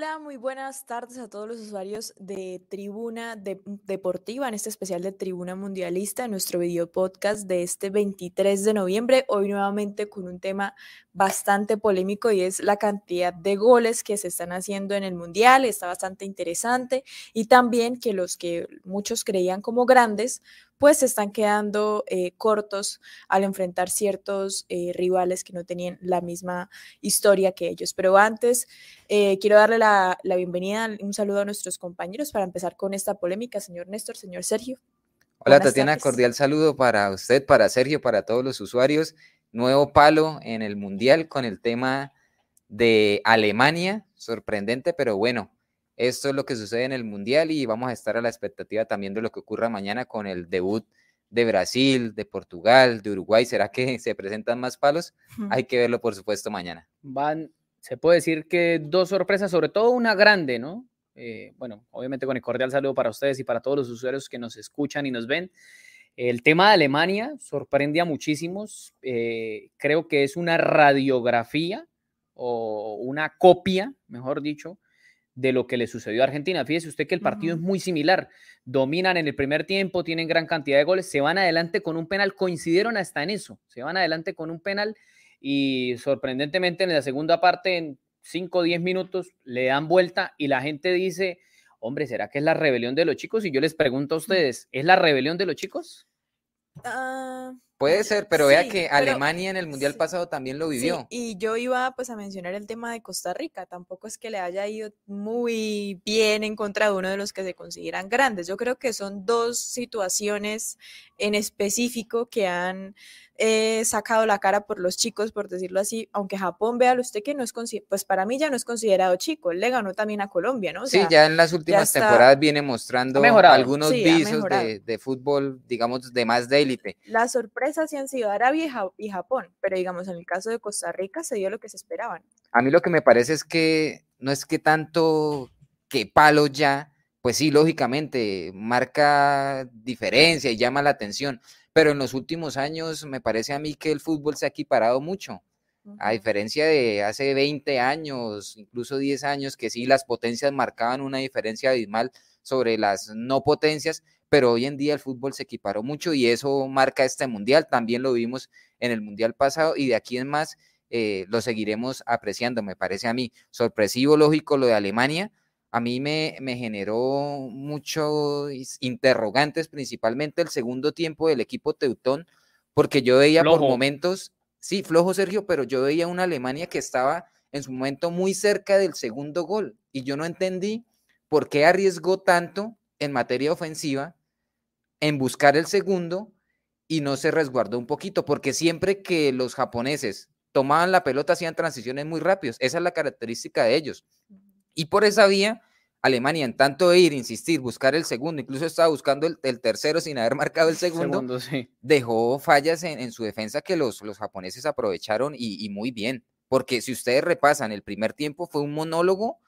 Hola, muy buenas tardes a todos los usuarios de Tribuna Deportiva, en este especial de Tribuna Mundialista, en nuestro video podcast de este 23 de noviembre. Hoy nuevamente con un tema bastante polémico y es la cantidad de goles que se están haciendo en el Mundial. Está bastante interesante y también que los que muchos creían como grandes pues se están quedando eh, cortos al enfrentar ciertos eh, rivales que no tenían la misma historia que ellos. Pero antes, eh, quiero darle la, bienvenida, un saludo a nuestros compañeros para empezar con esta polémica, señor Néstor, señor Sergio. Hola Tatiana, cordial saludo para usted, para Sergio, para todos los usuarios. Nuevo palo en el Mundial con el tema de Alemania, sorprendente, pero bueno, esto es lo que sucede en el Mundial y vamos a estar a la expectativa también de lo que ocurra mañana con el debut de Brasil, de Portugal, de Uruguay. ¿Será que se presentan más palos? Hay que verlo, por supuesto, mañana. Van, se puede decir que dos sorpresas, sobre todo una grande, ¿no? Eh, bueno, obviamente con el cordial saludo para ustedes y para todos los usuarios que nos escuchan y nos ven. El tema de Alemania sorprende a muchísimos. Eh, creo que es una radiografía o una copia, mejor dicho, de lo que le sucedió a Argentina. Fíjese usted que el partido es muy similar. Dominan en el primer tiempo, tienen gran cantidad de goles, se van adelante con un penal, coincidieron hasta en eso, se van adelante con un penal y sorprendentemente en la segunda parte, en 5 o 10 minutos, le dan vuelta y la gente dice, hombre, ¿será que es la rebelión de los chicos? Y yo les pregunto a ustedes, ¿es la rebelión de los chicos? Ah... Puede ser, pero vea que Alemania en el Mundial pasado también lo vivió. y yo iba pues a mencionar el tema de Costa Rica, tampoco es que le haya ido muy bien en contra de uno de los que se consideran grandes. Yo creo que son dos situaciones en específico que han eh, sacado la cara por los chicos, por decirlo así, aunque Japón, vea usted que no es, pues para mí ya no es considerado chico, le ganó también a Colombia, ¿no? sí, ya en las últimas temporadas viene mostrando algunos visos de, de fútbol, digamos, de más de élite. La sorpresa hacían y Arabia y Japón, pero digamos en el caso de Costa Rica se dio lo que se esperaban. A mí lo que me parece es que no es que tanto que palo ya, pues sí, lógicamente, marca diferencia y llama la atención, pero en los últimos años me parece a mí que el fútbol se ha equiparado mucho. A diferencia de hace 20 años, incluso 10 años, que sí las potencias marcaban una diferencia abismal sobre las no potencias, pero hoy en día el fútbol se equiparó mucho y eso marca este mundial. También lo vimos en el mundial pasado y de aquí en más eh, lo seguiremos apreciando, me parece a mí. Sorpresivo, lógico, lo de Alemania. A mí me, me generó muchos interrogantes, principalmente el segundo tiempo del equipo Teutón, porque yo veía por momentos, sí, flojo Sergio, pero yo veía una Alemania que estaba en su momento muy cerca del segundo gol y yo no entendí por qué arriesgó tanto en materia ofensiva en buscar el segundo y no se resguardó un poquito, porque siempre que los japoneses tomaban la pelota hacían transiciones muy rápidas, esa es la característica de ellos. Y por esa vía, Alemania, en tanto de ir, insistir, buscar el segundo, incluso estaba buscando el, tercero sin haber marcado el segundo, dejó fallas en, su defensa que los, los japoneses aprovecharon y muy bien, porque si ustedes repasan, el primer tiempo fue un monólogo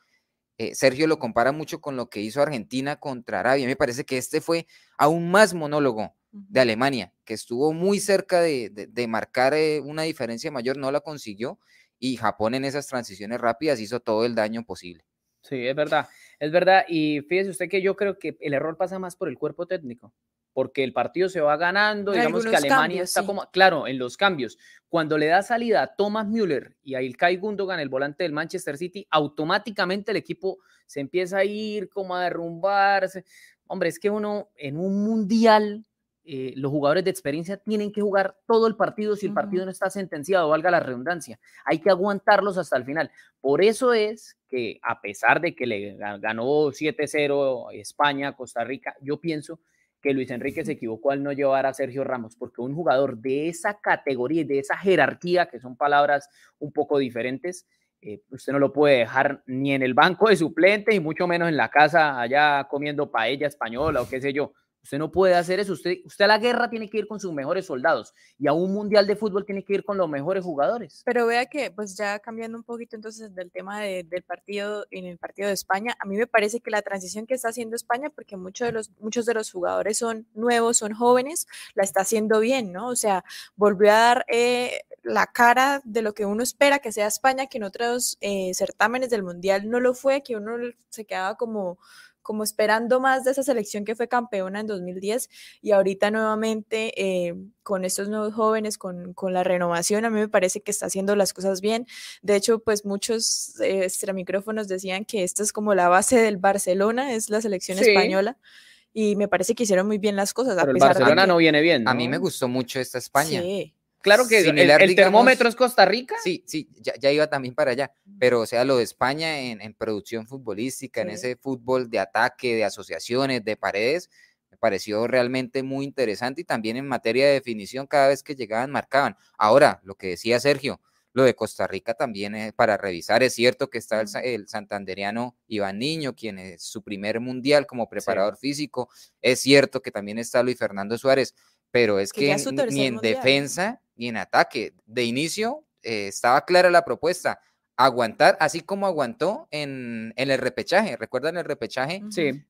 eh, Sergio lo compara mucho con lo que hizo Argentina contra Arabia. Me parece que este fue aún más monólogo de Alemania, que estuvo muy cerca de, marcar eh, una diferencia mayor, no la consiguió, y Japón en esas transiciones rápidas hizo todo el daño posible. Sí, es verdad, es verdad, y fíjese usted que yo creo que el error pasa más por el cuerpo técnico porque el partido se va ganando, digamos que Alemania está como, claro, en los cambios. Cuando le da salida a Thomas Müller y a Ilkay Gundogan, el volante del Manchester City, automáticamente el equipo se empieza a ir como a derrumbarse. Hombre, es que uno en un mundial, eh, los jugadores de experiencia tienen que jugar todo el partido si el partido no está sentenciado, valga la redundancia. Hay que aguantarlos hasta el final. Por eso es que a pesar de que le ganó 7-0 España, Costa Rica, yo pienso que Luis Enrique se equivocó al no llevar a Sergio Ramos, porque un jugador de esa categoría y de esa jerarquía, que son palabras un poco diferentes, eh, usted no lo puede dejar ni en el banco de suplente y mucho menos en la casa allá comiendo paella española o qué sé yo. Usted no puede hacer eso. Usted, usted a la guerra tiene que ir con sus mejores soldados y a un mundial de fútbol tiene que ir con los mejores jugadores. Pero vea que, pues ya cambiando un poquito entonces del tema del partido en el partido de España, a mí me parece que la transición que está haciendo España, porque muchos de los, muchos de los jugadores son nuevos, son jóvenes, la está haciendo bien, ¿no? O sea, volvió a dar eh, la cara de lo que uno espera que sea España, que en otros eh, certámenes del mundial no lo fue, que uno se quedaba como como esperando más de esa selección que fue campeona en 2010 y ahorita nuevamente eh, con estos nuevos jóvenes, con, la renovación, a mí me parece que está haciendo las cosas bien. De hecho, pues muchos eh, extramicrófonos decían que esta es como la base del Barcelona, es la selección española y me parece que hicieron muy bien las cosas. el Barcelona no viene bien. A mí me gustó mucho esta España. Sí. Claro que el, termómetro es Costa Rica. Sí, sí, ya, iba también para allá, mm. pero o sea, lo de España en, producción futbolística, en ese fútbol de ataque, de asociaciones, de paredes, me pareció realmente muy interesante y también en materia de definición, cada vez que llegaban, marcaban. Ahora, lo que decía Sergio, lo de Costa Rica también para revisar. Es cierto que está mm. el, santanderiano Iván Niño, quien es su primer mundial como preparador físico. Es cierto que también está Luis Fernando Suárez, pero es que, ni en defensa y en ataque. De inicio eh, estaba clara la propuesta, aguantar así como aguantó en, el repechaje. ¿Recuerdan el repechaje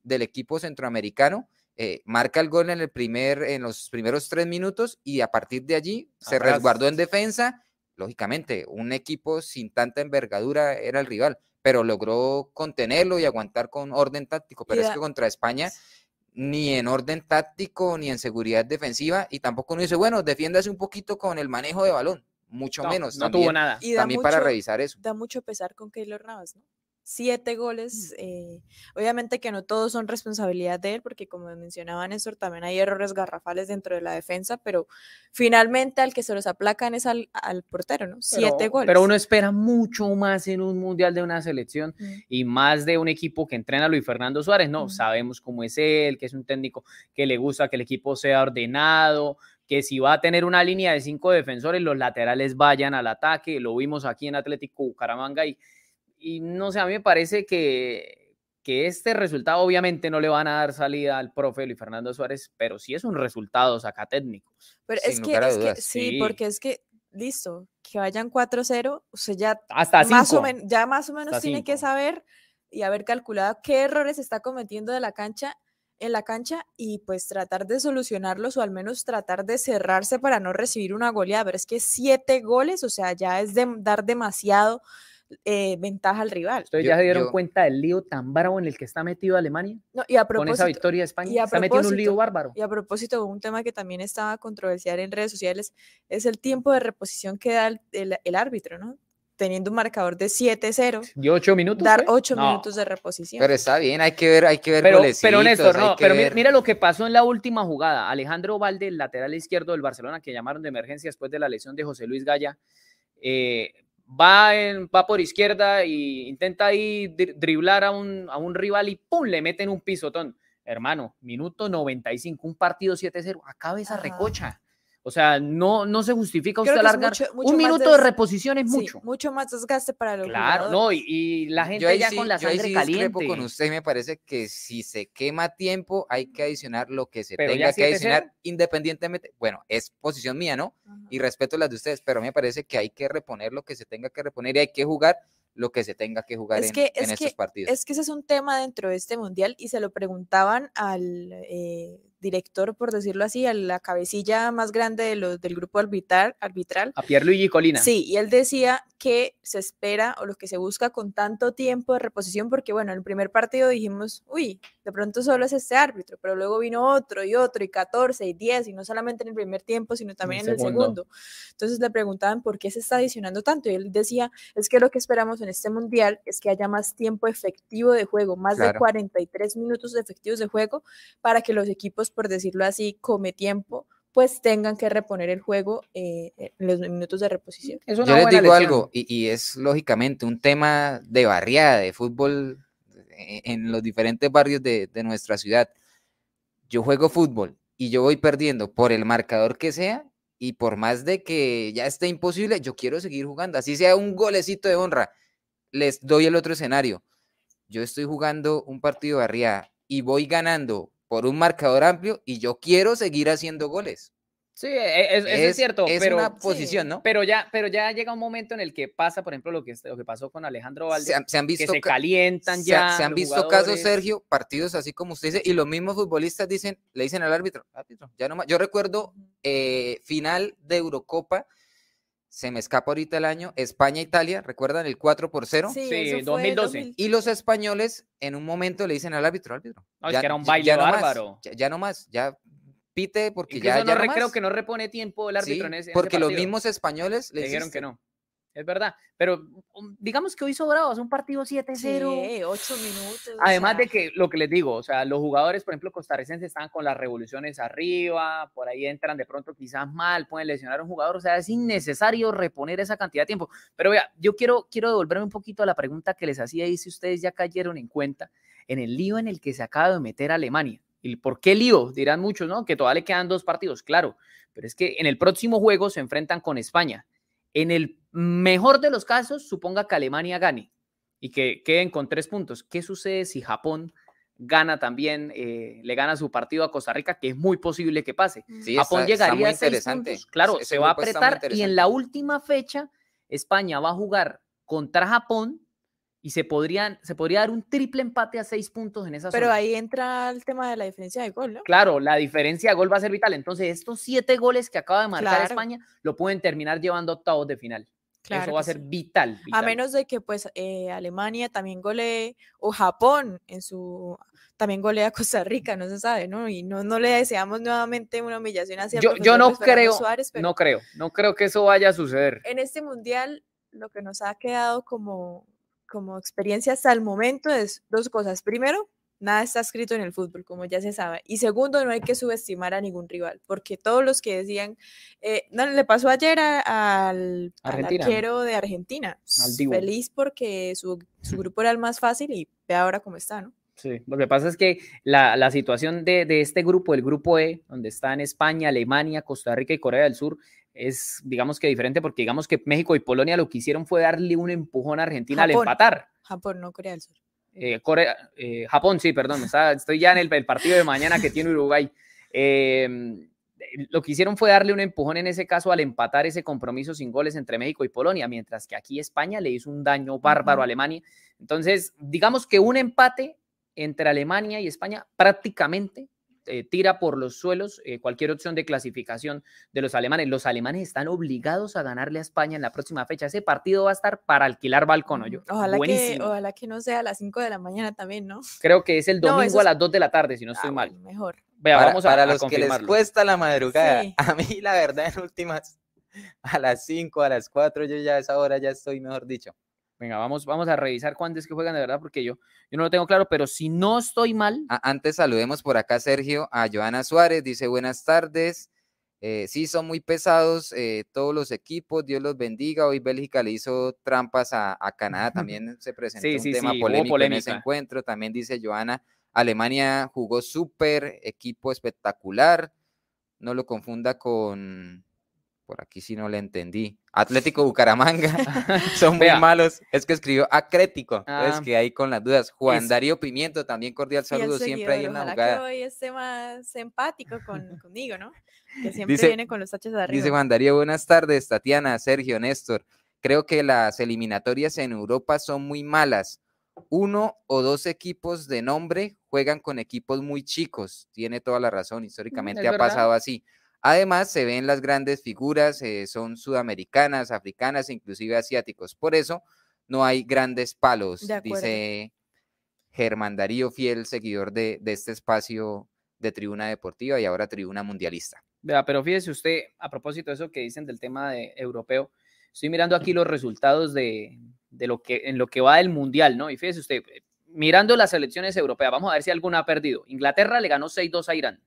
del equipo centroamericano? Eh, marca el gol en, el primer, en los primeros tres minutos y a partir de allí se resguardó en defensa. Lógicamente, un equipo sin tanta envergadura era el rival, pero logró contenerlo y aguantar con orden táctico. Pero es que contra España ni en orden táctico, ni en seguridad defensiva, y tampoco uno dice, bueno, defiéndase un poquito con el manejo de balón, mucho menos. No tuvo nada. Y también para revisar eso. Da mucho pesar con Keylor Navas, ¿no? siete goles. Eh, obviamente que no todos son responsabilidad de él, porque como mencionaba Néstor, también hay errores garrafales dentro de la defensa, pero finalmente al que se los aplacan es al, portero, ¿no? Siete goles. Pero uno espera mucho más en un mundial de una selección y más de un equipo que entrena a Luis Fernando Suárez, ¿no? Sabemos cómo es él, que es un técnico que le gusta que el equipo sea ordenado, que si va a tener una línea de cinco defensores, los laterales vayan al ataque. Lo vimos aquí en Atlético Bucaramanga y y no sé, a mí me parece que, que este resultado obviamente no le van a dar salida al profe Luis Fernando Suárez, pero sí es un resultado saca técnico. Pero es que, sí, porque es que, listo, que vayan 4-0, ya, Hasta más o ya más o menos tiene que saber y haber calculado qué errores está cometiendo de la cancha en la cancha y pues tratar de solucionarlos o al menos tratar de cerrarse para no recibir una goleada, pero es que siete goles, o sea, ya es dar demasiado eh, ventaja al rival. ¿Ustedes ya se dieron cuenta del lío tan bravo en el que está metido Alemania? No, y a propósito, con esa victoria de España, está metido un lío bárbaro. Y a propósito, un tema que también estaba controversial en redes sociales es el tiempo de reposición que da el, árbitro, ¿no? teniendo un marcador de 7-0. ¿Y 8 minutos? Dar 8 pues. minutos de reposición. Pero está bien, hay que ver, hay que ver. Pero, pero no, pero mira lo que pasó en la última jugada. Alejandro Valde, el lateral izquierdo del Barcelona, que llamaron de emergencia después de la lesión de José Luis Gaya, eh, va, en, va por izquierda e intenta ahí driblar a un, rival y ¡pum! le mete en un pisotón. Hermano, minuto 95, un partido 7-0, acabe esa recocha. O sea, no, no se justifica usted alargar. un minuto de reposición es mucho. mucho más desgaste para los Claro, no, y, la gente ya con la sangre con usted me parece que si se quema tiempo, hay que adicionar lo que se tenga que adicionar independientemente. Bueno, es posición mía, ¿no? Y respeto las de ustedes, pero me parece que hay que reponer lo que se tenga que reponer y hay que jugar lo que se tenga que jugar en, estos partidos. Es que ese es un tema dentro de este mundial y se lo preguntaban al eh, director, por decirlo así, a la cabecilla más grande de los, del grupo arbitral, arbitral. A Pierluigi Colina. Sí, y él decía que se espera o los que se busca con tanto tiempo de reposición, porque bueno, en el primer partido dijimos, uy, de pronto solo es este árbitro, pero luego vino otro y otro y 14 y 10 y no solamente en el primer tiempo, sino también en el segundo. Entonces le preguntaban por qué se está adicionando tanto y él decía, es que lo que esperamos en este mundial es que haya más tiempo efectivo de juego, más de 43 minutos efectivos de juego para que los equipos, por decirlo así, come tiempo pues tengan que reponer el juego eh, eh, los minutos de reposición. Yo les digo algo, y, es lógicamente un tema de barriada, de fútbol eh, en, los diferentes barrios de, de nuestra ciudad. Yo juego fútbol y yo voy perdiendo por el marcador que sea, y por más de que ya esté imposible, yo quiero seguir jugando, así sea un golecito de honra. Les doy el otro escenario. Yo estoy jugando un partido de barriada y voy ganando por un marcador amplio y yo quiero seguir haciendo goles. Sí, e-, es, es, cierto. Es una posición, ¿no? Pero ya, pero ya llega un momento en el que pasa, por ejemplo, lo que, este, lo que pasó con Alejandro Valdés, se han, visto que se calientan ya. Se han visto casos, Sergio, partidos así como usted dice, y los mismos futbolistas dicen, le dicen al árbitro, ya no Yo recuerdo eh, final de Eurocopa, se me escapa ahorita el año, España-Italia, ¿recuerdan el 4 por 0? Sí, 2012. Y los españoles en un momento le dicen al árbitro, árbitro. ya, es era un baile no Más, ya, no más, ya pite porque ya, ya creo que no repone tiempo el árbitro en ese Porque los mismos españoles le dijeron que no es verdad. Pero um, digamos que hoy hace un partido 7-0. 8 minutos. Además de que lo que les digo, o sea, los jugadores, por ejemplo, costarricenses están con las revoluciones arriba, por ahí entran de pronto quizás mal, pueden lesionar a un jugador, o sea, es innecesario reponer esa cantidad de tiempo. Pero vea, yo quiero, quiero devolverme un poquito a la pregunta que les hacía y si ustedes ya cayeron en cuenta en el lío en el que se acaba de meter Alemania. ¿Y por qué lío? Dirán muchos, ¿no? Que todavía le quedan dos partidos, claro. Pero es que en el próximo juego se enfrentan con España. En el mejor de los casos, suponga que Alemania gane y que queden con tres puntos. ¿Qué sucede si Japón gana también, eh, le gana su partido a Costa Rica, que es muy posible que pase? Japón llegaría a seis puntos. Claro, se va a apretar y en la última fecha España va a jugar contra Japón y se, podrían, se podría dar un triple empate a seis puntos en esa Pero ahí entra el tema de la diferencia de gol, Claro, la diferencia de gol va a ser vital. Entonces, estos siete goles que acaba de marcar España lo pueden terminar llevando octavos de final. Eso va a ser vital, A menos de que pues eh, Alemania también golee o Japón en su también golee a Costa Rica, no se sabe, ¿no? Y no, no le deseamos nuevamente una humillación hacia Yo, yo no creo, no creo, no creo que eso vaya a suceder. En este mundial lo que nos ha quedado como, como experiencia hasta el momento es dos cosas. Primero, nada está escrito en el fútbol, como ya se sabe. Y segundo, no hay que subestimar a ningún rival, porque todos los que decían, eh, no, le pasó ayer al, al, arquero de Argentina, pues, feliz porque su, grupo era el más fácil y ve ahora cómo está, ¿no? Sí, lo que pasa es que la, situación de, este grupo, el grupo E, donde están España, Alemania, Costa Rica y Corea del Sur, es, digamos que diferente, porque digamos que México y Polonia lo que hicieron fue darle un empujón a Argentina al empatar. Japón, no Corea del Sur. Eh, Corea, eh, Japón, sí, perdón, estoy ya en el, partido de mañana que tiene Uruguay. Em, lo que hicieron fue darle un empujón en ese caso al empatar ese compromiso sin goles entre México y Polonia, mientras que aquí España le hizo un daño bárbaro a Alemania. Entonces, digamos que un empate entre Alemania y España prácticamente eh, tira por los suelos eh, cualquier opción de clasificación de los alemanes. Los alemanes están obligados a ganarle a España en la próxima fecha. Ese partido va a estar para alquilar balcón, mm, yo. Ojalá que, ojalá que no sea a las 5 de la mañana también, ¿no? Creo que es el domingo a las 2 de la tarde, si no ah, estoy mal. Mejor. a, para los que les cuesta la madrugada. A mí, la verdad, en últimas, a las 5, a las 4, yo ya a esa hora ya estoy, mejor dicho. Venga, vamos, vamos a revisar cuándo es que juegan de verdad, porque yo, yo no lo tengo claro, pero si no estoy mal. Antes saludemos por acá, Sergio, a Joana Suárez, dice buenas tardes. Eh, sí, son muy pesados eh, todos los equipos, Dios los bendiga. Hoy Bélgica le hizo trampas a, Canadá, también se presentó un tema polémico en ese encuentro. También dice Joana, Alemania jugó súper, equipo espectacular. No lo confunda con, por aquí si no le entendí. Atlético Bucaramanga, son muy malos. Es que escribió Acrético, es ah. que ahí con las dudas. Juan Darío Pimiento, también cordial saludo, siempre ahí en la jugada. Que hoy esté más empático conmigo, ¿no? Que siempre viene con los haches de arriba. Dice Juan Darío, buenas tardes, Tatiana, Sergio, Néstor. Creo que las eliminatorias en Europa son muy malas. Uno o dos equipos de nombre juegan con equipos muy chicos. Tiene toda la razón, mm, históricamente ha pasado así Además, se ven las grandes figuras, eh, son sudamericanas, africanas, inclusive asiáticos. Por eso no hay grandes palos, dice Germán Darío, fiel seguidor de, este espacio de tribuna deportiva y ahora tribuna mundialista. Vea, pero fíjese usted, a propósito de eso que dicen del tema de europeo, estoy mirando aquí los resultados de, lo que, en lo que va del mundial, ¿no? Y fíjese usted, eh, mirando las elecciones europeas, vamos a ver si alguna ha perdido. Inglaterra le ganó 6-2 a Irán.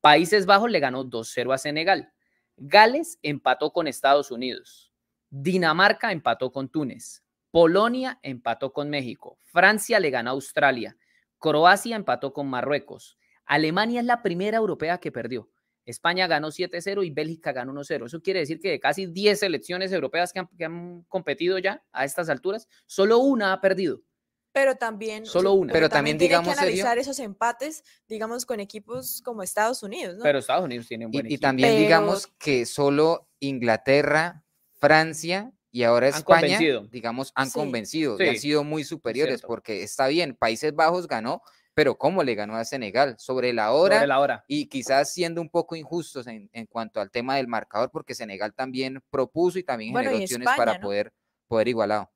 Países Bajos le ganó 2-0 a Senegal. Gales empató con Estados Unidos. Dinamarca empató con Túnez. Polonia empató con México. Francia le ganó a Australia. Croacia empató con Marruecos. Alemania es la primera europea que perdió. España ganó 7-0 y Bélgica ganó 1-0. Eso quiere decir que de casi 10 selecciones europeas que han competido ya a estas alturas, solo una ha perdido pero también solo una pero, también, digamos que analizar esos empates digamos con equipos como Estados Unidos ¿no? pero Estados Unidos tiene un buen y, equipo. y también digamos que solo Inglaterra Francia y ahora España digamos han convencido han sido muy superiores porque está bien Países Bajos ganó pero cómo le ganó a Senegal sobre la hora, la hora. y quizás siendo un poco injustos en, en, cuanto al tema del marcador porque Senegal también propuso y también generó opciones para poder poder igualado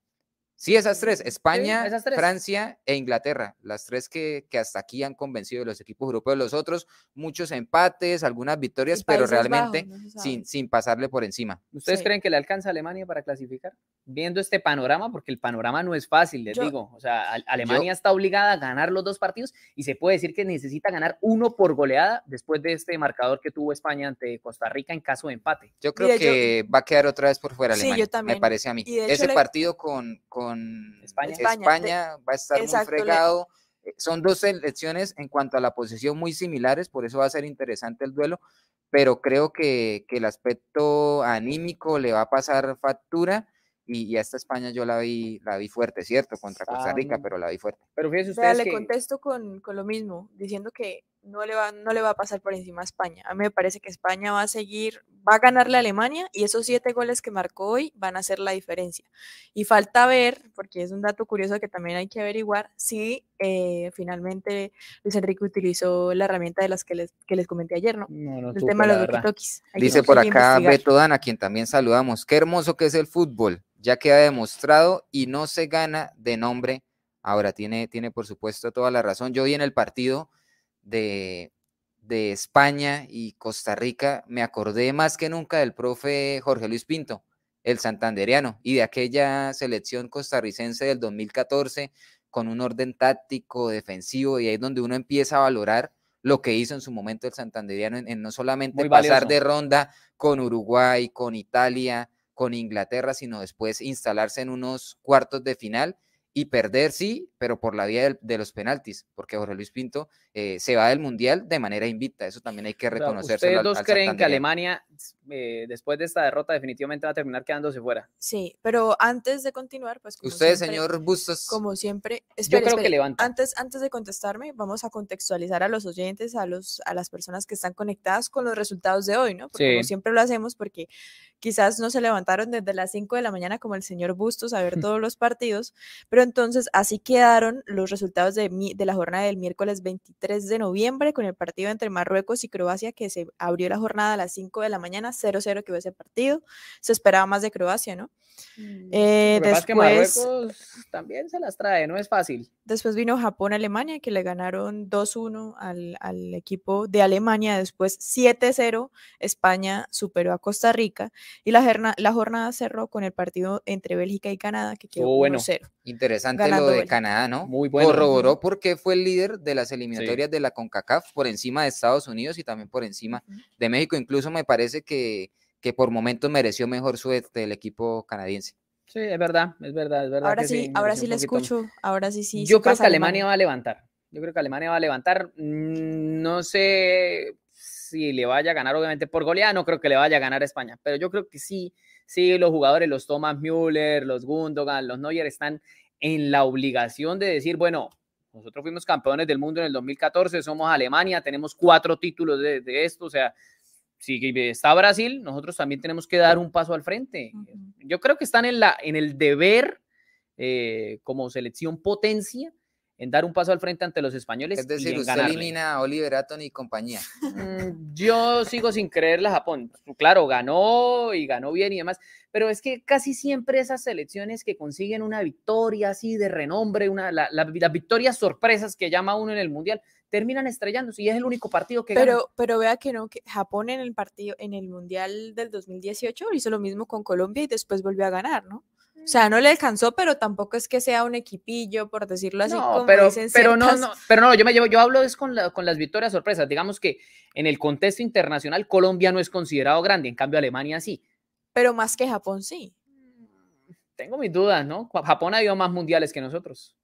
Sí, esas tres, España, Francia e Inglaterra, las tres que, hasta aquí han convencido los equipos europeos, los otros muchos empates, algunas victorias, pero realmente sin, sin pasarle por encima. ¿Ustedes creen que le alcanza a Alemania para clasificar? Viendo este panorama, porque el panorama no es fácil, les digo, o sea, Alemania está obligada a ganar los dos partidos y se puede decir que necesita ganar uno por goleada después de este marcador que tuvo España ante Costa Rica en caso de empate. Yo creo que va a quedar otra vez por fuera Alemania, sí, me parece a mí. Ese partido con España, España, va a estar muy fregado. Eh, son dos selecciones en cuanto a la posición muy similares, por eso va a ser interesante el duelo, pero creo que, que el aspecto anímico le va a pasar factura. Y, hasta España yo la vi, la vi fuerte, ¿cierto? Contra Costa Rica, pero la vi fuerte. Pero fíjese usted le contesto con, con, lo mismo, diciendo que no le, va, no le va a pasar por encima a España. A mí me parece que España va a seguir, va a ganarle a Alemania y esos siete goles que marcó hoy van a ser la diferencia. Y falta ver, porque es un dato curioso que también hay que averiguar, si eh, finalmente Luis Enrique utilizó la herramienta de las que les, comenté ayer, ¿no? el tema de los Dice por acá Beto Dan, a quien también saludamos, qué hermoso que es el fútbol, ya que ha demostrado y no se gana de nombre. Ahora tiene, tiene por supuesto toda la razón. Yo vi en el partido de, de España y Costa Rica, me acordé más que nunca del profe Jorge Luis Pinto, el santandereano, y de aquella selección costarricense del 2014 con un orden táctico, defensivo, y ahí es donde uno empieza a valorar lo que hizo en su momento el santandereano en, no solamente pasar de ronda con Uruguay, con Italia, con Inglaterra, sino después instalarse en unos cuartos de final y perder, sí, pero por la vía de los penaltis, porque Jorge Luis Pinto eh, se va del Mundial de manera invicta. Eso también hay que reconocer. ¿Ustedes dos creen que Alemania, eh, después de esta derrota, definitivamente va a terminar quedándose fuera? Sí, pero antes de continuar, pues... Como Ustedes, señor Bustos. Como siempre, espero que levanta. Antes, antes de contestarme, vamos a contextualizar a los oyentes, a, los, a las personas que están conectadas con los resultados de hoy, ¿no? Porque como siempre lo hacemos, porque quizás no se levantaron desde las 5 de la mañana como el señor Bustos a ver todos los partidos, pero entonces así quedaron los resultados de, de la jornada del miércoles 23 3 de noviembre con el partido entre Marruecos y Croacia que se abrió la jornada a las 5 de la mañana, 0-0 que hubo ese partido. Se esperaba más de Croacia, ¿no? Mm, eh, después, que Marruecos también se las trae, no es fácil. Después vino Japón-Alemania que le ganaron 2-1 al, equipo de Alemania, después 7-0 España superó a Costa Rica y la, jornada, la jornada cerró con el partido entre Bélgica y Canadá que quedó 0 1-0. Interesante lo de Canadá, ¿no? Muy bueno. Corroboró porque fue el líder de las eliminatorias de la CONCACAF por encima de Estados Unidos y también por encima de México. Incluso me parece que, que por momentos mereció mejor suerte el equipo canadiense. Sí, es verdad, es verdad, Ahora sí, ahora sí le escucho, ahora sí, sí. Yo creo que Alemania, va a levantar, yo creo que Alemania va a levantar, mm, no sé si le vaya a ganar, obviamente por goleada, no creo que le vaya a ganar España, pero yo creo que sí, sí, los jugadores, los Thomas Müller, los Gundogan, los Neuer están en la obligación de decir, bueno, nosotros fuimos campeones del mundo en el 2014, somos Alemania, tenemos cuatro títulos de, esto, o sea, si está Brasil, nosotros también tenemos que dar un paso al frente. Yo creo que están en, la, en el deber eh, como selección potencia en dar un paso al frente ante los españoles. Es decir, y elimina Oliver y compañía. Mm, yo sigo sin a Japón. Claro, ganó y ganó bien y demás, pero es que casi siempre esas selecciones que consiguen una victoria así de renombre, una, la, las victorias sorpresas que llama uno en el Mundial, terminan estrellándose y es el único partido que pero pero vea que no Japón en el partido en el mundial del 2018 hizo lo mismo con Colombia y después volvió a ganar no o sea, no le alcanzó, pero tampoco es que sea un equipillo, por decirlo así. No, pero, pero no, pero no, yo me llevo, yo hablo es con, con las victorias sorpresas. Digamos que en el contexto internacional, Colombia no es considerado grande, en cambio Alemania sí. Pero más que Japón sí. Mm, tengo mis dudas, ¿no? Japón ha ido más mundiales que nosotros.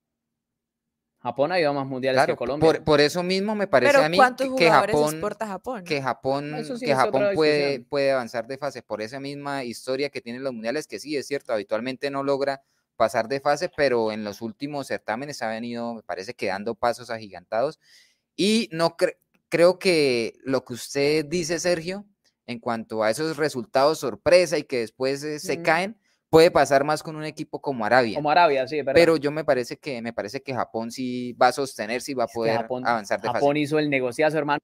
Japón ha ido a más mundiales que Colombia. Por, eso mismo me parece a mí que, Japón, que Japón, ah, Japón puede, puede avanzar de fase por esa misma historia que tienen los mundiales, que sí, es cierto, habitualmente no logra pasar de fase, pero en los últimos certámenes ha venido, me parece quedando pasos agigantados. Y no creo que lo que usted dice, Sergio, en cuanto a esos resultados sorpresa y que después eh, se caen, puede pasar más con un equipo como Arabia. Como Arabia, sí, Pero yo me parece que me parece que Japón sí va a sostenerse y va a poder avanzar de Japón hizo el negociazo, hermano.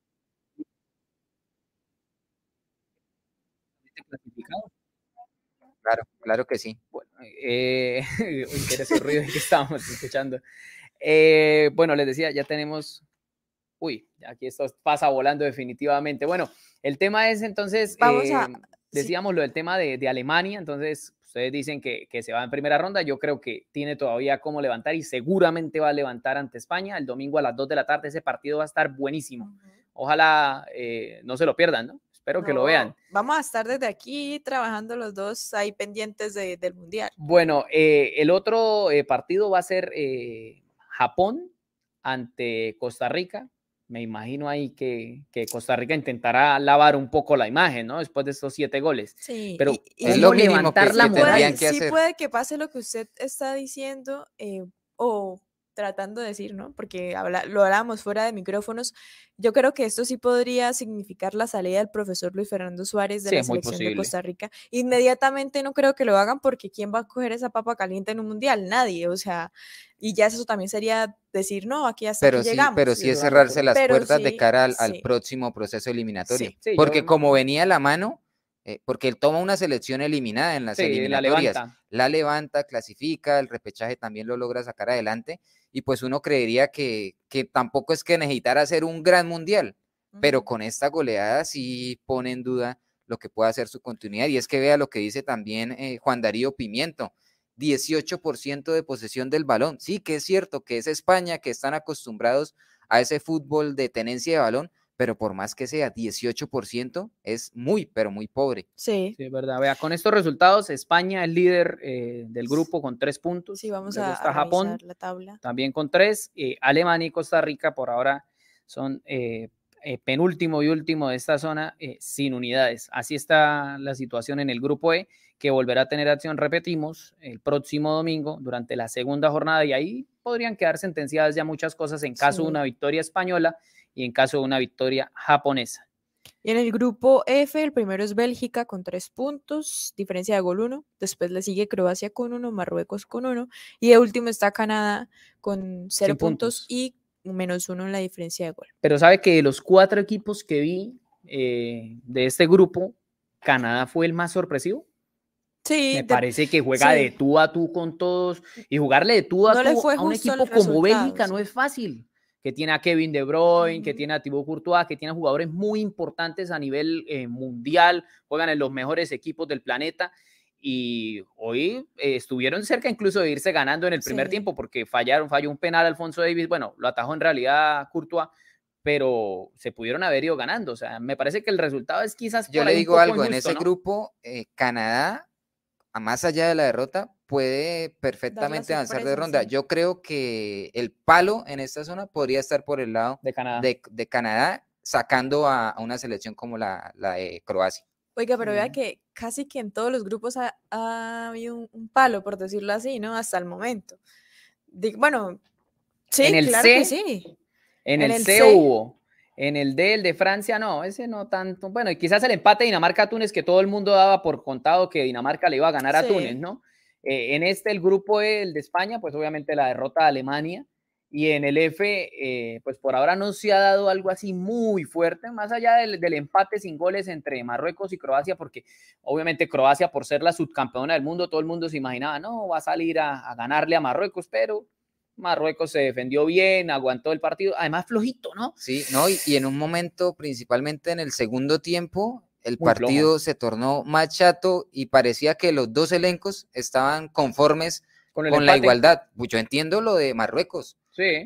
Claro, claro que sí. Bueno, eh, que estábamos escuchando. Eh, bueno, les decía, ya tenemos. Uy, aquí esto pasa volando definitivamente. Bueno, el tema es entonces. Eh, decíamos lo del tema de Alemania, entonces ustedes dicen que, se va en primera ronda, yo creo que tiene todavía cómo levantar y seguramente va a levantar ante España el domingo a las 2 de la tarde. Ese partido va a estar buenísimo. Ojalá eh, no se lo pierdan, ¿no? Espero que lo vean. Vamos a estar desde aquí trabajando los dos ahí pendientes del Mundial. Bueno, eh, el otro eh, partido va a ser Japón ante Costa Rica me imagino ahí que, Costa Rica intentará lavar un poco la imagen, ¿no? Después de esos siete goles. Sí, pero es lo levantar que, la que Sí puede que pase lo que usted está diciendo eh, o tratando de decir, ¿no? Porque habla, lo hablábamos fuera de micrófonos. Yo creo que esto sí podría significar la salida del profesor Luis Fernando Suárez de la selección de Costa Rica. Inmediatamente no creo que lo hagan porque ¿quién va a coger esa papa caliente en un mundial? Nadie, o sea, y ya eso también sería decir, no, aquí hasta pero sí, Pero sí es cerrarse las puertas de cara al, próximo proceso eliminatorio. porque como venía la mano, eh, porque él toma una selección eliminada en las eliminatorias, la levanta. la levanta, clasifica, el repechaje también lo logra sacar adelante y pues uno creería que, tampoco es que necesitara hacer un gran mundial, pero con esta goleada sí pone en duda lo que pueda ser su continuidad. Y es que vea lo que dice también eh, Juan Darío Pimiento, 18% de posesión del balón. Sí que es cierto que es España, que están acostumbrados a ese fútbol de tenencia de balón, pero por más que sea 18%, es muy, pero muy pobre. Sí. es verdad. Vea, con estos resultados, España es líder eh, del grupo con tres puntos. Sí, vamos a, Japón, la tabla. También con tres. Eh, Alemania y Costa Rica por ahora son eh, penúltimo y último de esta zona sin unidades. Así está la situación en el grupo E, que volverá a tener acción, repetimos, el próximo domingo durante la segunda jornada y ahí podrían quedar sentenciadas ya muchas cosas en caso de una victoria española y en caso de una victoria japonesa. Y en el grupo F, el primero es Bélgica con tres puntos, diferencia de gol uno. Después le sigue Croacia con uno, Marruecos con uno. Y de último está Canadá con cero puntos. y menos uno en la diferencia de gol. Pero sabe que de los cuatro equipos que vi eh, de este grupo, Canadá fue el más sorpresivo. Sí, me parece que juega de tú a tú con todos y jugarle de tú a tú a un equipo como Bélgica no es fácil que tiene a Kevin De Bruyne, que tiene a Thibaut Courtois, que tiene jugadores muy importantes a nivel eh, mundial, juegan en los mejores equipos del planeta y hoy eh, estuvieron cerca incluso de irse ganando en el primer tiempo porque fallaron, falló un penal Alfonso Davis, bueno, lo atajó en realidad Courtois, pero se pudieron haber ido ganando, o sea, me parece que el resultado es quizás... Yo le digo algo, en ese grupo, eh, Canadá, a más allá de la derrota, puede perfectamente avanzar de ronda. Yo creo que el palo en esta zona podría estar por el lado de Canadá, sacando a, una selección como la, de Croacia. Oiga, pero vea mm. que casi que en todos los grupos ha, habido un, palo, por decirlo así, ¿no? Hasta el momento. bueno, sí, el claro que sí. En, el, C, hubo. En el D, el de Francia, no, ese no tanto. Bueno, y quizás el empate Dinamarca-Túnez, que todo el mundo daba por contado que Dinamarca le iba a ganar a Túnez, ¿no? Eh, en este, el grupo e, el de España, pues obviamente la derrota de Alemania. Y en el F, eh, pues por ahora no se ha dado algo así muy fuerte, más allá del, empate sin goles entre Marruecos y Croacia, porque obviamente Croacia, por ser la subcampeona del mundo, todo el mundo se imaginaba, no, va a salir a, ganarle a Marruecos, pero Marruecos se defendió bien, aguantó el partido, además flojito, ¿no? Sí, no, y en un momento, principalmente en el segundo tiempo, el partido se tornó más chato y parecía que los dos elencos estaban conformes con, la igualdad. Yo entiendo lo de Marruecos,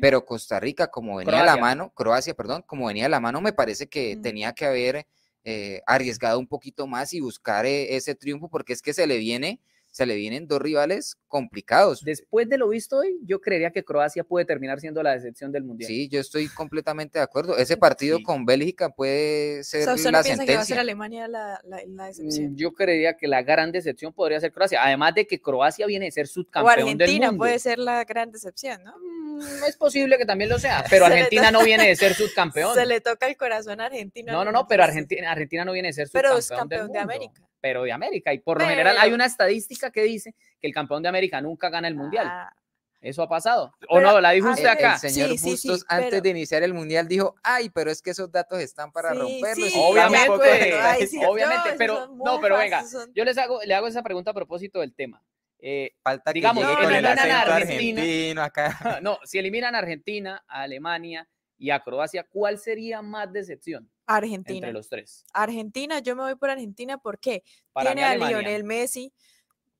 pero Costa Rica, como venía a la mano, Croacia, perdón, como venía la mano, me parece que mm. tenía que haber eh, arriesgado un poquito más y buscar eh, ese triunfo, porque es que se le viene se le vienen dos rivales complicados. Después de lo visto hoy, yo creería que Croacia puede terminar siendo la decepción del Mundial. Sí, yo estoy completamente de acuerdo. Ese partido con Bélgica puede ser o ¿usted no piensa que va a ser Alemania la, decepción? Mm, yo creería que la gran decepción podría ser Croacia, además de que Croacia viene de ser subcampeón o Argentina puede ser la gran decepción, ¿no? Mm, es posible que también lo sea, pero Argentina no viene de ser subcampeón. Se le toca el corazón a Argentina. No, no, no, pero Argentina, Argentina no viene de ser subcampeón Pero es campeón de América pero de América. Y por lo general hay una estadística que dice que el campeón de América nunca gana el mundial. Ah. Eso ha pasado. ¿O no? La dijo usted acá. señor Bustos, antes de iniciar el mundial, dijo: Ay, pero es que esos datos están para romperlos. obviamente, pues, obviamente pero no, pero venga, yo les hago, le hago esa pregunta a propósito del tema. Eh, Falta digamos, que no, eliminan a Argentina. No, si eliminan a Argentina, a Alemania y a Croacia, ¿cuál sería más decepción? Argentina. los tres. Argentina, yo me voy por Argentina, ¿por qué? tiene a Lionel Messi,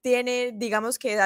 tiene, digamos que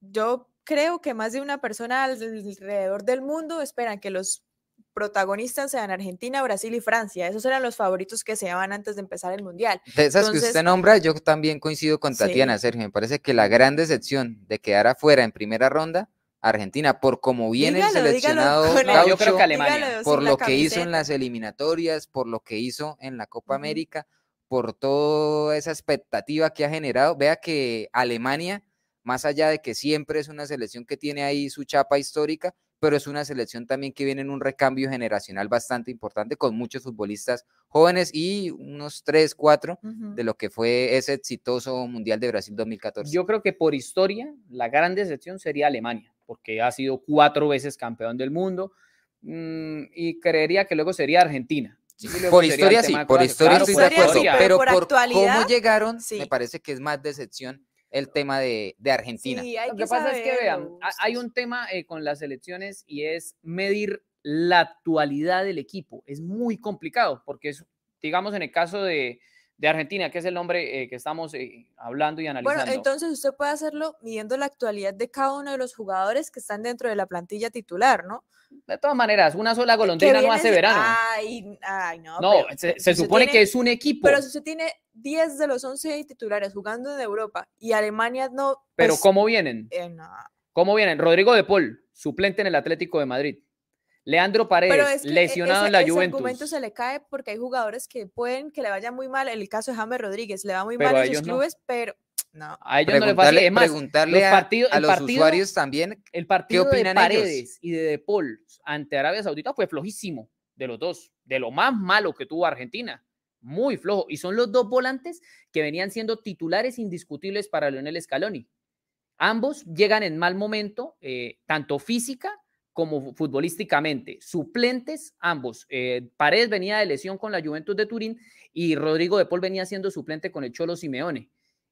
yo creo que más de una persona alrededor del mundo esperan que los protagonistas sean Argentina, Brasil y Francia. Esos eran los favoritos que se daban antes de empezar el Mundial. De esas que usted nombra, yo también coincido con Tatiana, Sergio. Me parece que la gran decepción de quedar afuera en primera ronda Argentina por cómo viene seleccionado yo creo que Alemania. por lo que hizo en las eliminatorias, por lo que hizo en la Copa América, por toda esa expectativa que ha generado. Vea que Alemania, más allá de que siempre es una selección que tiene ahí su chapa histórica, pero es una selección también que viene en un recambio generacional bastante importante con muchos futbolistas jóvenes y unos 3, 4 de lo que fue ese exitoso Mundial de Brasil 2014. Yo creo que por historia la gran decepción sería Alemania porque ha sido cuatro veces campeón del mundo. Mm, y creería que luego sería Argentina. por historia sí, por historia estoy de acuerdo, pero, por, actualidad, cómo llegaron, me parece que es más decepción el tema de, de Argentina. Lo que, pasa es que vean, hay un tema eh, con las elecciones y es medir la actualidad del equipo. Es muy complicado porque es, digamos, en el caso de, de Argentina, que es el nombre eh, que estamos eh, hablando y analizando. Bueno, entonces usted puede hacerlo midiendo la actualidad de cada uno de los jugadores que están dentro de la plantilla titular, ¿no? De todas maneras, una sola eh, golondrina no hace verano. Ay, no. se, supone que es un equipo. Pero si usted tiene 10 de los 11 titulares jugando en Europa y Alemania no. pero pues ¿cómo vienen? ¿Cómo vienen? Rodrigo de Paul, suplente en el Atlético de Madrid. Leandro Paredes, e-, lesionado en la ese Juventus. argumento se le cae porque hay jugadores que pueden que le vaya muy mal. En el caso de James Rodríguez, le va muy mal a sus clubes, pero no. A ellos no les va a preguntarle los partidos, a, los usuarios también. El partido ¿qué opinan de Paredes y de De Paul ante Arabia Saudita fue flojísimo de los dos, de lo más malo que tuvo Argentina. Muy flojo. Y son los dos volantes que venían siendo titulares indiscutibles para Leonel Scaloni. Ambos llegan en mal momento, eh, tanto física como futbolísticamente. Suplentes, ambos. pared eh, Paredes venía de lesión con la Juventus de Turín y Rodrigo de Paul venía siendo suplente con el Cholo Simeone.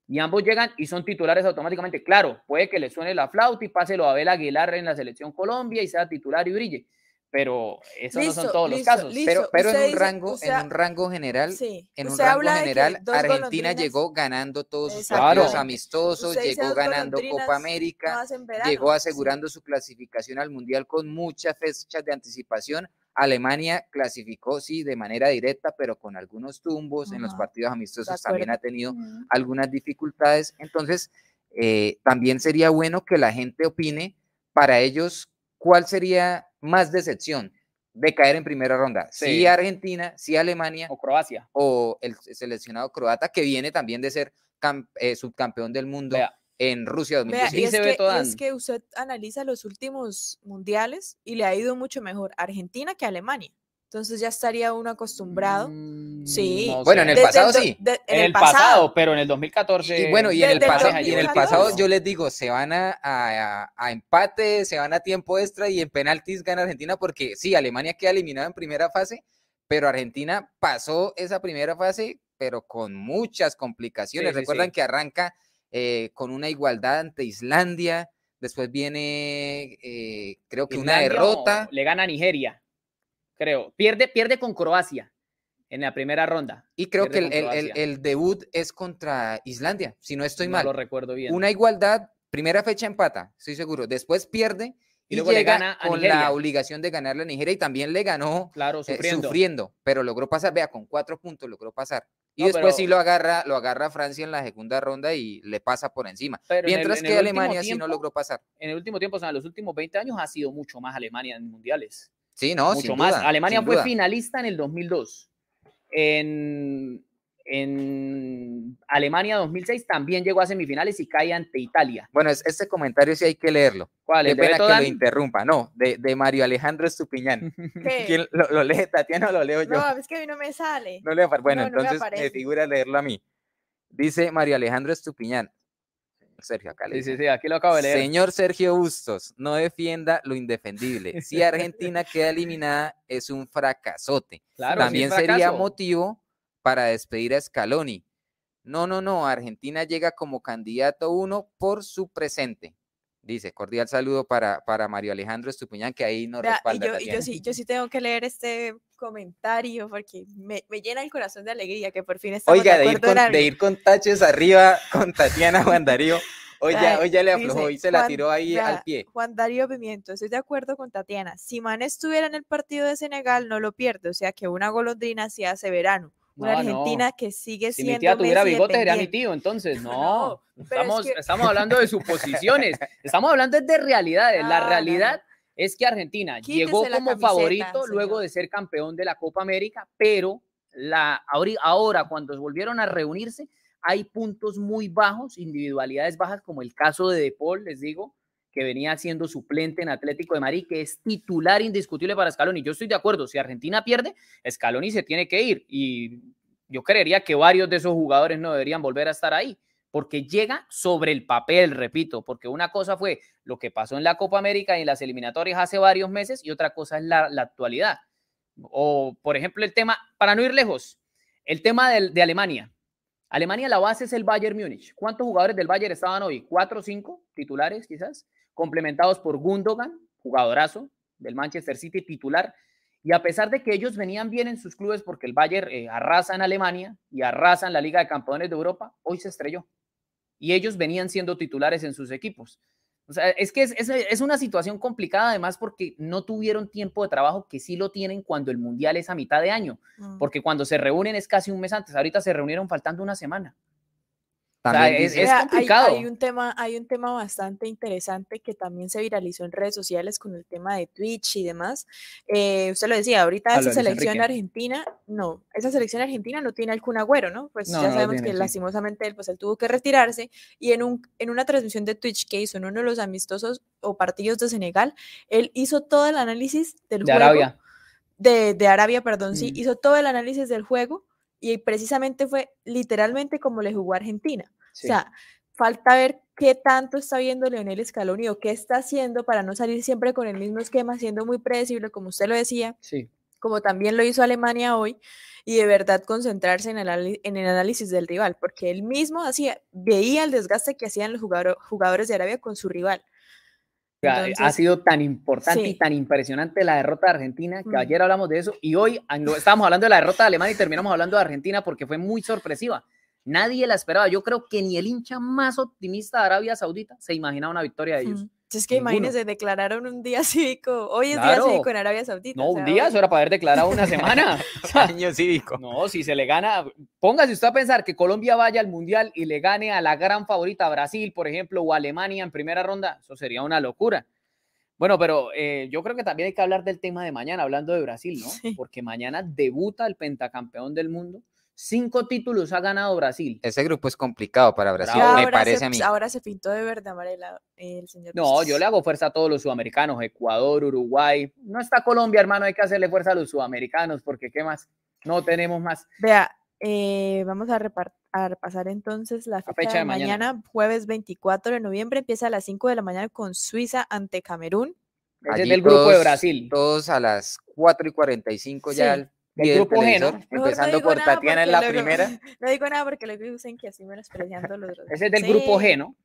Y ambos llegan y son titulares automáticamente. Claro, puede que le suene la flauta y páselo a Abel Aguilar en la selección Colombia y sea titular y brille pero eso no son todos los casos. Pero, pero en un rango, en un rango general, en un rango general, Argentina llegó ganando todos sus partidos amistosos, llegó ganando Copa América, llegó asegurando su clasificación al mundial con muchas fechas de anticipación. Alemania clasificó, sí, de manera directa, pero con algunos tumbos. en los partidos amistosos también ha tenido algunas dificultades. Entonces, eh, también sería bueno que la gente opine para ellos cuál sería más decepción de caer en primera ronda. Sí, Argentina, sí Alemania. O Croacia. O el seleccionado croata que viene también de ser eh, subcampeón del mundo. en Rusia 2015. y todo es que usted analiza los últimos mundiales y le ha ido mucho mejor Argentina que Alemania. Entonces ya estaría uno acostumbrado. Mm, sí. Bueno, en el pasado sí. en, el pasado, pero en el 2014. Y bueno, y en, el, pasado, en el pasado yo les digo, se van a, empate, se van a tiempo extra y en penaltis gana Argentina porque sí, Alemania queda eliminada en primera fase, pero Argentina pasó esa primera fase, pero con muchas complicaciones. Recuerdan que arranca eh, con una igualdad ante Islandia, después viene, eh, creo que una derrota. Le gana a Nigeria creo. Pierde, pierde con Croacia en la primera ronda. Y creo que el, debut es contra Islandia, si no estoy mal. lo recuerdo bien. Una igualdad, primera fecha empata, estoy seguro. Después pierde y, luego le gana con la obligación de ganarle a Nigeria y también le ganó claro, eh, sufriendo. pero logró pasar, vea, con cuatro puntos logró pasar. Y después sí lo agarra, lo agarra Francia en la segunda ronda y le pasa por encima. Mientras que Alemania sí no logró pasar. En el último tiempo, o sea, en los últimos 20 años ha sido mucho más Alemania en mundiales. Sí, no, mucho Alemania fue finalista en el 2002. En, Alemania 2006 también llegó a semifinales y cae ante Italia. Bueno, este comentario sí hay que leerlo. ¿Cuál? que lo interrumpa. No, de, Mario Alejandro Estupiñán. ¿Quién lo, lee? ¿Tatiana lo leo yo? No, es que a mí no me sale. bueno, entonces me, figura leerlo a mí. Dice Mario Alejandro Estupiñán, Sergio, acá aquí lo acabo de leer. Señor Sergio Bustos, no defienda lo indefendible. Si Argentina queda eliminada, es un fracasote. También sería motivo para despedir a Scaloni. No, no, no, Argentina llega como candidato uno por su presente. Dice, cordial saludo para, Mario Alejandro Estupiñán, que ahí nos respalda. yo, yo, sí, yo sí tengo que leer este comentario porque me, llena el corazón de alegría que por fin estamos Oiga, de, de, ir con, de, ir con, taches arriba con Tatiana Juan Darío. hoy ya le aflojó y se la tiró ahí al pie. Juan Darío Pimiento, estoy de acuerdo con Tatiana. Si Man estuviera en el partido de Senegal, no lo pierde. O sea que una golondrina se hace verano una Argentina que sigue siendo. Si mi tía tuviera bigote, sería mi tío, entonces, no. estamos, hablando de suposiciones, estamos hablando de realidades. la realidad es que Argentina llegó como favorito luego de ser campeón de la Copa América, pero la, ahora, cuando volvieron a reunirse, hay puntos muy bajos, individualidades bajas, como el caso de De Paul, les digo, que venía siendo suplente en Atlético de Madrid, que es titular indiscutible para Scaloni. Yo estoy de acuerdo, si Argentina pierde, Scaloni se tiene que ir y yo creería que varios de esos jugadores no deberían volver a estar ahí, porque llega sobre el papel, repito, porque una cosa fue lo que pasó en la Copa América y en las eliminatorias hace varios meses y otra cosa es la, actualidad. O, por ejemplo, el tema, para no ir lejos, el tema de, de Alemania. Alemania la base es el Bayern Múnich. ¿Cuántos jugadores del Bayern estaban hoy? ¿Cuatro o cinco titulares quizás? complementados por Gundogan, jugadorazo del Manchester City titular. Y a pesar de que ellos venían bien en sus clubes porque el Bayern eh, arrasa en Alemania y arrasa en la Liga de Campeones de Europa, hoy se estrelló. Y ellos venían siendo titulares en sus equipos. O sea, es que es, una situación complicada además porque no tuvieron tiempo de trabajo que sí lo tienen cuando el Mundial es a mitad de año. Mm. Porque cuando se reúnen es casi un mes antes. Ahorita se reunieron faltando una semana es, complicado. Hay, un tema, hay un tema bastante interesante que también se viralizó en redes sociales con el tema de Twitch y demás. Eh, usted lo decía, ahorita esa selección argentina, no, esa selección argentina no tiene algún agüero, ¿no? Pues ya sabemos que lastimosamente él, pues, él tuvo que retirarse y en, un, en una transmisión de Twitch que hizo en uno de los amistosos o partidos de Senegal, él hizo todo el análisis del de juego. De, Arabia, perdón, sí, mm. hizo todo el análisis del juego y precisamente fue literalmente como le jugó a Argentina. O sea, falta ver qué tanto está viendo Leonel Scaloni o qué está haciendo para no salir siempre con el mismo esquema, siendo muy predecible, como usted lo decía. como también lo hizo Alemania hoy, y de verdad concentrarse en el, en el análisis del rival, porque él mismo veía el desgaste que hacían los jugadores de Arabia con su rival ha sido tan importante y tan impresionante la derrota de Argentina que ayer hablamos de eso y hoy estamos hablando de la derrota de Alemania y terminamos hablando de Argentina porque fue muy sorpresiva. Nadie la esperaba. Yo creo que ni el hincha más optimista de Arabia Saudita se imaginaba una victoria de ellos. Es que imagínense, declararon un día cívico. Hoy es día cívico en Arabia Saudita. No, un día, eso era para haber declarado una semana. Año cívico. No, si se le gana, póngase usted a pensar que Colombia vaya al Mundial y le gane a la gran favorita Brasil, por ejemplo, o Alemania en primera ronda, eso sería una locura. Bueno, pero eh, yo creo que también hay que hablar del tema de mañana, hablando de Brasil, ¿no? Porque mañana debuta el pentacampeón del mundo Cinco títulos ha ganado Brasil. Ese grupo es complicado para Brasil, me parece a mí. Ahora se pintó de verde, Amarela, el señor. No, yo le hago fuerza a todos los sudamericanos, Ecuador, Uruguay. No está Colombia, hermano, hay que hacerle fuerza a los sudamericanos, porque ¿qué más? No tenemos más. Vea, eh, vamos a, repasar entonces la fecha, de, mañana. jueves 24 de noviembre, empieza a las 5 de la mañana con Suiza ante Camerún. Allí es del grupo de Brasil. Todos a las 4 y 45 ya el del grupo G, no, empezando por Tatiana en la primera. No digo nada porque luego dicen que así me menospreciando los otros. Ese es del grupo G, ¿no?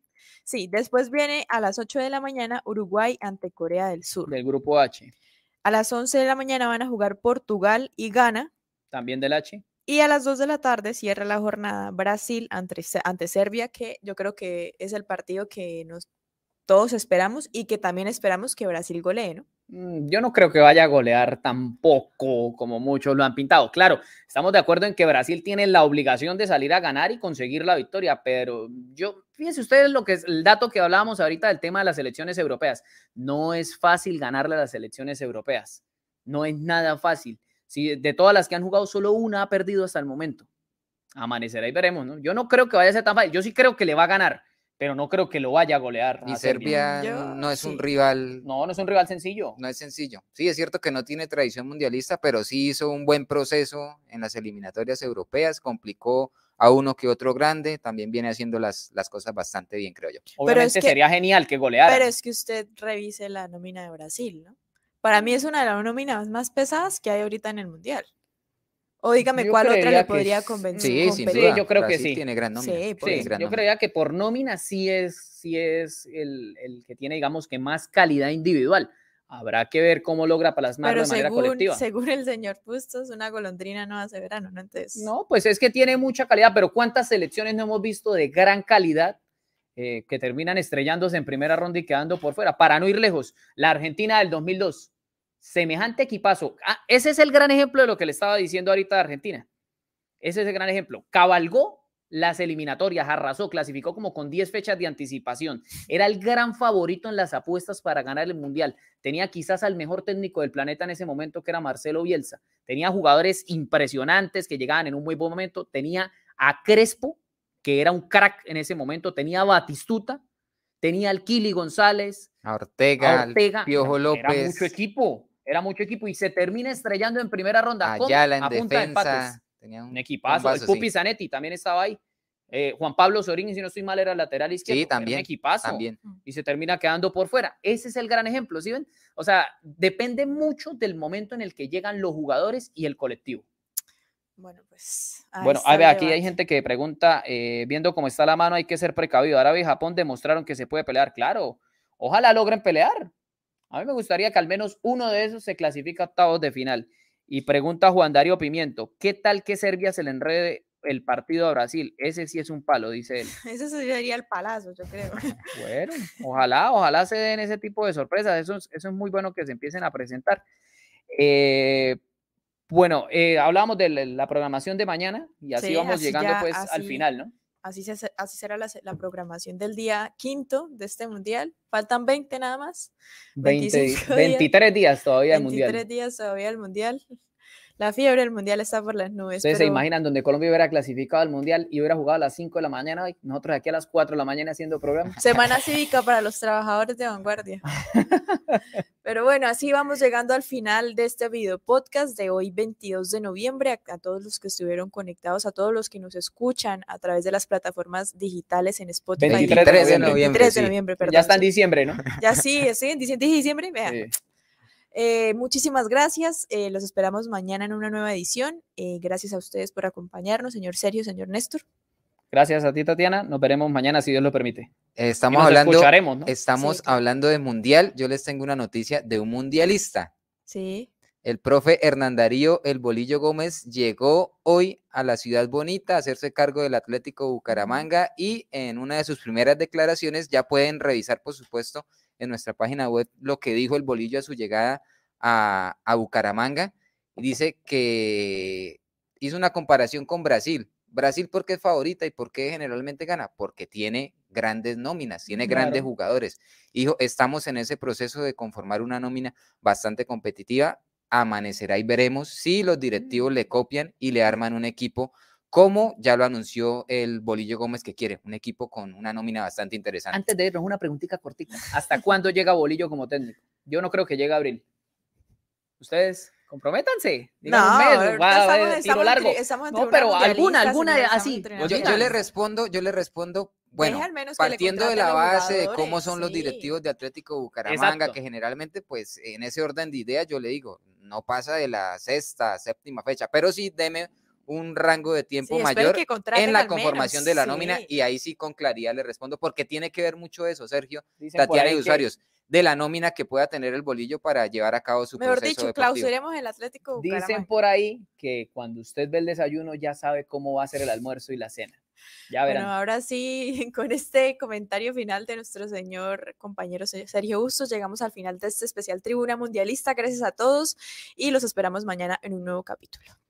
Sí, después viene a las 8 de la mañana Uruguay ante Corea del Sur. Del grupo H. A las 11 de la mañana van a jugar Portugal y Ghana. También del H. Y a las 2 de la tarde cierra la jornada Brasil ante, ante Serbia, que yo creo que es el partido que nos, todos esperamos y que también esperamos que Brasil golee, ¿no? Mm, yo no creo que vaya a golear tampoco como muchos lo han pintado. Claro, estamos de acuerdo en que Brasil tiene la obligación de salir a ganar y conseguir la victoria, pero yo, fíjense ustedes lo que es el dato que hablábamos ahorita del tema de las elecciones europeas. No es fácil ganarle a las elecciones europeas. No es nada fácil. Si de todas las que han jugado, solo una ha perdido hasta el momento. Amanecerá y veremos, ¿no? Yo no creo que vaya a ser tan fácil. Yo sí creo que le va a ganar pero no creo que lo vaya a golear. Y Serbia, no es un rival. No, no es un rival sencillo. No es sencillo. Sí, es cierto que no tiene tradición mundialista, pero sí hizo un buen proceso en las eliminatorias europeas, complicó a uno que otro grande, también viene haciendo las, las cosas bastante bien, creo yo. Obviamente pero sería genial que goleara. Pero es que usted revise la nómina de Brasil, ¿no? Para mí es una de las nóminas más pesadas que hay ahorita en el Mundial. O dígame cuál otra le podría convencer. Sí, sí, sí, yo creo que sí. Tiene gran nómina. Sí, yo creía que por nómina sí es, sí es el, que tiene, digamos, que más calidad individual. Habrá que ver cómo logra plasmarlo de manera colectiva. Según el señor Pustos, una golondrina no hace verano, ¿no? Entonces... No, pues es que tiene mucha calidad, pero ¿cuántas selecciones no hemos visto de gran calidad eh, que terminan estrellándose en primera ronda y quedando por fuera? Para no ir lejos, la Argentina del 2002, semejante equipazo. Ah, ese es el gran ejemplo de lo que le estaba diciendo ahorita de Argentina. Ese es el gran ejemplo. Cabalgó las eliminatorias, arrasó, clasificó como con 10 fechas de anticipación. Era el gran favorito en las apuestas para ganar el Mundial. Tenía quizás al mejor técnico del planeta en ese momento, que era Marcelo Bielsa. Tenía jugadores impresionantes que llegaban en un muy buen momento. Tenía a Crespo, que era un crack en ese momento. Tenía a Batistuta. Tenía al Kili González. Ortega, a Ortega. Piojo López. Era mucho equipo era mucho equipo y se termina estrellando en primera ronda. Ayala, ah, a defensa, un, equipazo. el Pupi Zanetti también estaba ahí. Eh, Juan Pablo Sorín, si no estoy mal, era lateral izquierdo. Sí, también. Un equipazo. También. Y se termina quedando por fuera. Ese es el gran ejemplo, ¿sí ven? O sea, depende mucho del momento en el que llegan los jugadores y el colectivo. Bueno, pues. Bueno, a ah, ver, aquí hay gente que pregunta, eh, viendo cómo está la mano, hay que ser precavido. Arabia y Japón demostraron que se puede pelear, claro. Ojalá logren pelear. A mí me gustaría que al menos uno de esos se clasifique a octavos de final. Y pregunta Juan Darío Pimiento, ¿qué tal que Serbia se le enrede el partido a Brasil? Ese sí es un palo, dice él. Ese sería el palazo, yo creo. Bueno, ojalá, ojalá se den ese tipo de sorpresas. Eso es, es muy bueno que se empiecen a presentar. Eh, bueno, eh, hablábamos de la programación de mañana y así vamos llegando pues al final, ¿no? Así, se, así será la, programación del día quinto de este mundial. Faltan 20 nada más. 23 días todavía el mundial. 23 días todavía del mundial. La fiebre del mundial está por las nubes. Ustedes se imaginan donde Colombia hubiera clasificado al mundial y hubiera jugado a las 5 de la mañana hoy, nosotros aquí a las 4 de la mañana haciendo programa. Semana cívica para los trabajadores de vanguardia. Pero bueno, así vamos llegando al final de este video podcast de hoy, 22 de noviembre. A, todos los que estuvieron conectados, a todos los que nos escuchan a través de las plataformas digitales en Spotify. 23 de noviembre. de noviembre perdón, ya está en diciembre, ¿no? Ya sí, sí, en diciembre, diciembre eh, muchísimas gracias. Eh, los esperamos mañana en una nueva edición. Eh, gracias a ustedes por acompañarnos, señor Sergio, señor Néstor. Gracias a ti, Tatiana. Nos veremos mañana, si Dios lo permite. Eh, estamos, hablando, estamos hablando de mundial. Yo les tengo una noticia de un mundialista. Sí. El profe Hernandarío El Bolillo Gómez llegó hoy a la ciudad bonita a hacerse cargo del Atlético Bucaramanga y en una de sus primeras declaraciones ya pueden revisar, por supuesto, en nuestra página web lo que dijo el Bolillo a su llegada a, a Bucaramanga. Dice que hizo una comparación con Brasil Brasil, ¿por qué es favorita y por qué generalmente gana? Porque tiene grandes nóminas, tiene grandes jugadores. Hijo, estamos en ese proceso de conformar una nómina bastante competitiva. Amanecerá y veremos si los directivos mm. le copian y le arman un equipo como ya lo anunció el Bolillo Gómez que quiere, un equipo con una nómina bastante interesante. Antes de irnos, una preguntita cortita. ¿Hasta cuándo llega Bolillo como técnico? Yo no creo que llegue a abril. ¿Ustedes? comprométanse. No, estamos, en largo. no, pero alguna, alguna así. Yo, le respondo, yo le respondo, bueno, partiendo de la base de cómo son los directivos de Atlético Bucaramanga, que generalmente, pues, en ese orden de ideas, yo le digo, no pasa de la sexta, séptima fecha, pero sí deme un rango de tiempo mayor en la conformación de la nómina y ahí sí con claridad le respondo porque tiene que ver mucho eso, Sergio, Tatiana y usuarios de la nómina que pueda tener el bolillo para llevar a cabo su Mejor dicho, deportivo. clausuremos el Atlético. Bucaramanga. Dicen por ahí que cuando usted ve el desayuno ya sabe cómo va a ser el almuerzo y la cena. Ya verán. Bueno, ahora sí, con este comentario final de nuestro señor compañero Sergio Bustos, llegamos al final de este especial Tribuna Mundialista. Gracias a todos y los esperamos mañana en un nuevo capítulo.